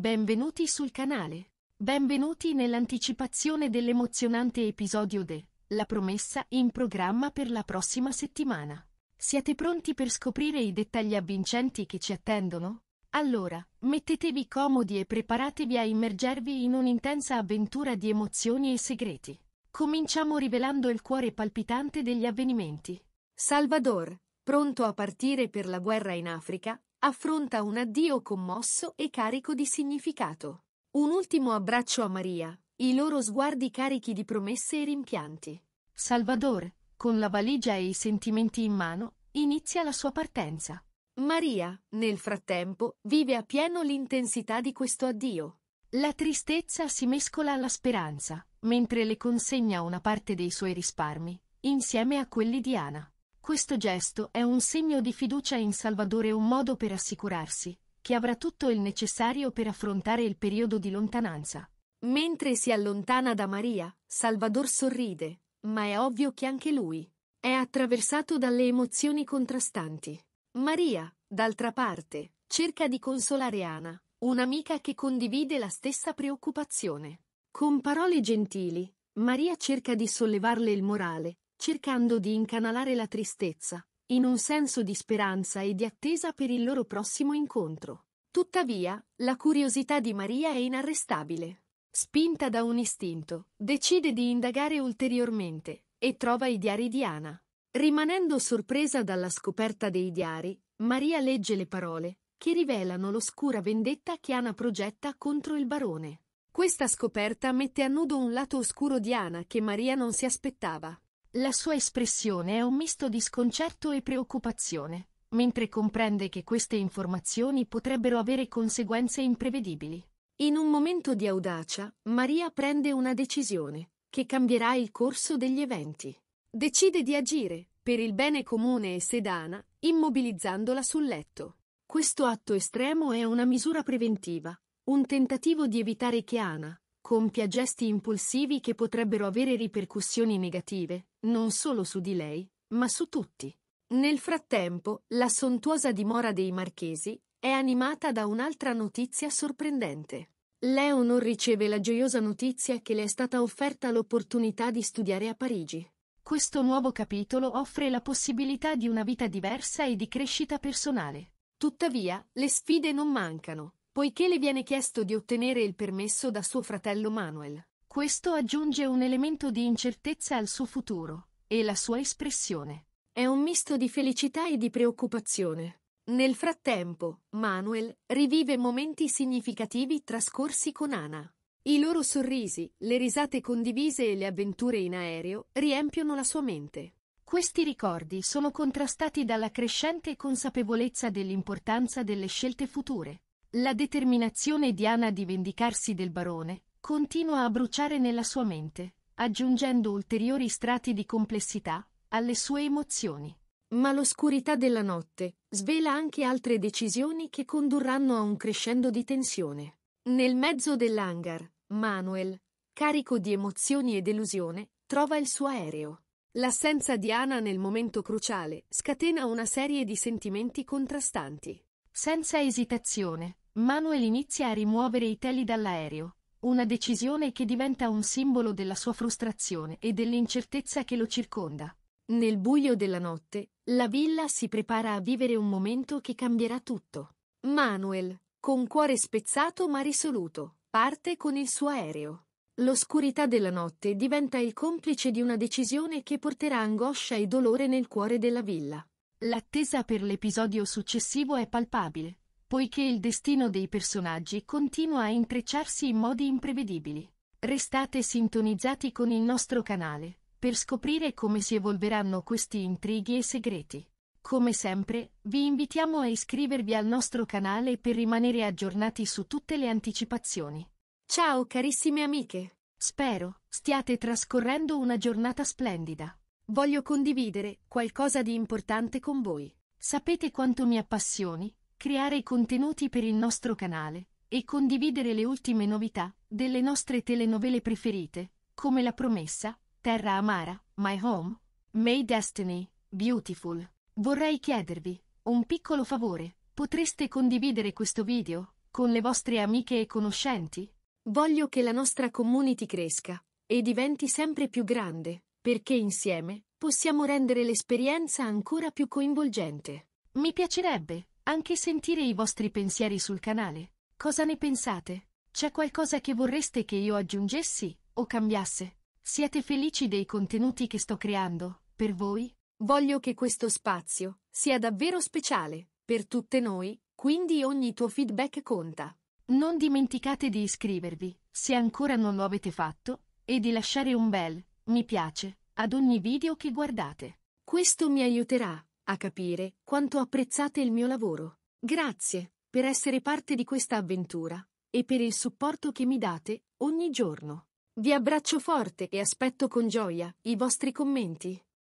Benvenuti sul canale. Benvenuti nell'anticipazione dell'emozionante episodio de La promessa in programma per la prossima settimana. Siete pronti per scoprire i dettagli avvincenti che ci attendono? Allora, mettetevi comodi e preparatevi a immergervi in un'intensa avventura di emozioni e segreti. Cominciamo rivelando il cuore palpitante degli avvenimenti. Salvador, pronto a partire per la guerra in Africa, affronta un addio commosso e carico di significato. Un ultimo abbraccio a Maria, i loro sguardi carichi di promesse e rimpianti. Salvador, con la valigia e i sentimenti in mano, inizia la sua partenza. Maria, nel frattempo, vive a pieno l'intensità di questo addio. La tristezza si mescola alla speranza, mentre le consegna una parte dei suoi risparmi, insieme a quelli di Ana. Questo gesto è un segno di fiducia in Salvatore e un modo per assicurarsi che avrà tutto il necessario per affrontare il periodo di lontananza. Mentre si allontana da Maria, Salvador sorride, ma è ovvio che anche lui è attraversato dalle emozioni contrastanti. Maria, d'altra parte, cerca di consolare Ana, un'amica che condivide la stessa preoccupazione. Con parole gentili, Maria cerca di sollevarle il morale, cercando di incanalare la tristezza, in un senso di speranza e di attesa per il loro prossimo incontro. Tuttavia, la curiosità di Maria è inarrestabile. Spinta da un istinto, decide di indagare ulteriormente e trova i diari di Ana. Rimanendo sorpresa dalla scoperta dei diari, Maria legge le parole che rivelano l'oscura vendetta che Ana progetta contro il barone. Questa scoperta mette a nudo un lato oscuro di Ana che Maria non si aspettava. La sua espressione è un misto di sconcerto e preoccupazione, mentre comprende che queste informazioni potrebbero avere conseguenze imprevedibili. In un momento di audacia, Maria prende una decisione, che cambierà il corso degli eventi. Decide di agire, per il bene comune e sedana, immobilizzandola sul letto. Questo atto estremo è una misura preventiva, un tentativo di evitare che Ana, compia gesti impulsivi che potrebbero avere ripercussioni negative, non solo su di lei, ma su tutti. Nel frattempo, la sontuosa dimora dei marchesi è animata da un'altra notizia sorprendente. Leonor riceve la gioiosa notizia che le è stata offerta l'opportunità di studiare a Parigi. Questo nuovo capitolo offre la possibilità di una vita diversa e di crescita personale. Tuttavia, le sfide non mancano poiché le viene chiesto di ottenere il permesso da suo fratello Manuel. Questo aggiunge un elemento di incertezza al suo futuro, e la sua espressione è un misto di felicità e di preoccupazione. Nel frattempo, Manuel rivive momenti significativi trascorsi con Ana. I loro sorrisi, le risate condivise e le avventure in aereo riempiono la sua mente. Questi ricordi sono contrastati dalla crescente consapevolezza dell'importanza delle scelte future, la determinazione di Anna di vendicarsi del barone continua a bruciare nella sua mente, aggiungendo ulteriori strati di complessità alle sue emozioni. Ma l'oscurità della notte svela anche altre decisioni che condurranno a un crescendo di tensione. Nel mezzo dell'hangar, Manuel, carico di emozioni e delusione, trova il suo aereo. L'assenza di Anna nel momento cruciale scatena una serie di sentimenti contrastanti. Senza esitazione, Manuel inizia a rimuovere i teli dall'aereo, una decisione che diventa un simbolo della sua frustrazione e dell'incertezza che lo circonda. Nel buio della notte, la villa si prepara a vivere un momento che cambierà tutto. Manuel, con cuore spezzato ma risoluto, parte con il suo aereo. L'oscurità della notte diventa il complice di una decisione che porterà angoscia e dolore nel cuore della villa. L'attesa per l'episodio successivo è palpabile, poiché il destino dei personaggi continua a intrecciarsi in modi imprevedibili. Restate sintonizzati con il nostro canale, per scoprire come si evolveranno questi intrighi e segreti. Come sempre, vi invitiamo a iscrivervi al nostro canale per rimanere aggiornati su tutte le anticipazioni. Ciao carissime amiche! Spero stiate trascorrendo una giornata splendida. Voglio condividere qualcosa di importante con voi. Sapete quanto mi appassioni creare contenuti per il nostro canale e condividere le ultime novità delle nostre telenovele preferite, come La promessa, Terra amara, My Home, May Destiny, Beautiful. Vorrei chiedervi un piccolo favore, potreste condividere questo video con le vostre amiche e conoscenti? Voglio che la nostra community cresca e diventi sempre più grande, perché insieme possiamo rendere l'esperienza ancora più coinvolgente. Mi piacerebbe anche sentire i vostri pensieri sul canale. Cosa ne pensate? C'è qualcosa che vorreste che io aggiungessi o cambiasse? Siete felici dei contenuti che sto creando, per voi? Voglio che questo spazio sia davvero speciale, per tutte noi, quindi ogni tuo feedback conta. Non dimenticate di iscrivervi, se ancora non lo avete fatto, e di lasciare un bel mi piace ad ogni video che guardate. Questo mi aiuterà a capire quanto apprezzate il mio lavoro. Grazie per essere parte di questa avventura e per il supporto che mi date ogni giorno. Vi abbraccio forte e aspetto con gioia i vostri commenti.